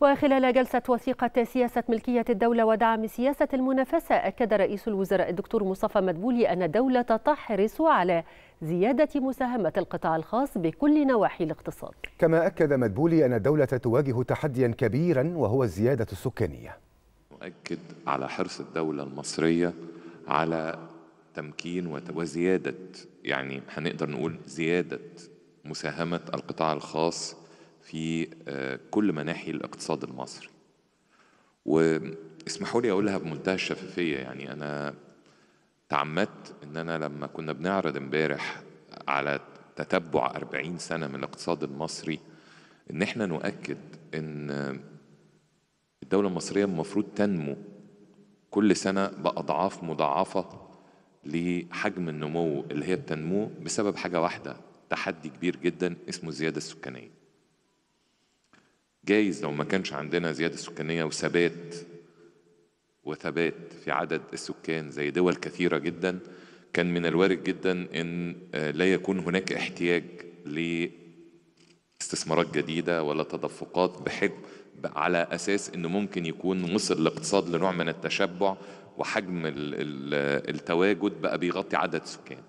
وخلال جلسة وثيقة سياسة ملكية الدولة ودعم سياسة المنافسة أكد رئيس الوزراء الدكتور مصطفى مدبولي أن الدولة تحرص على زيادة مساهمة القطاع الخاص بكل نواحي الاقتصاد كما أكد مدبولي أن الدولة تواجه تحديا كبيرا وهو الزيادة السكانية أؤكد على حرص الدولة المصرية على تمكين وزيادة يعني هنقدر نقول زيادة مساهمة القطاع الخاص في آه، كل مناحي الاقتصاد المصري واسمحوا لي اقولها بمنتهى الشفافيه يعني انا تعمدت ان انا لما كنا بنعرض امبارح على تتبع 40 سنه من الاقتصاد المصري ان احنا نؤكد ان الدوله المصريه المفروض تنمو كل سنه باضعاف مضاعفه لحجم النمو اللي هي بتنمو بسبب حاجه واحده تحدي كبير جدا اسمه الزياده السكانيه جايز لو ما كانش عندنا زيادة سكانية وثبات وثبات في عدد السكان زي دول كثيرة جدا كان من الوارد جدا أن آه، لا يكون هناك احتياج لاستثمارات جديدة ولا تدفقات بحب على أساس أنه ممكن يكون وصل الاقتصاد لنوع من التشبع وحجم التواجد بقى بيغطي عدد سكان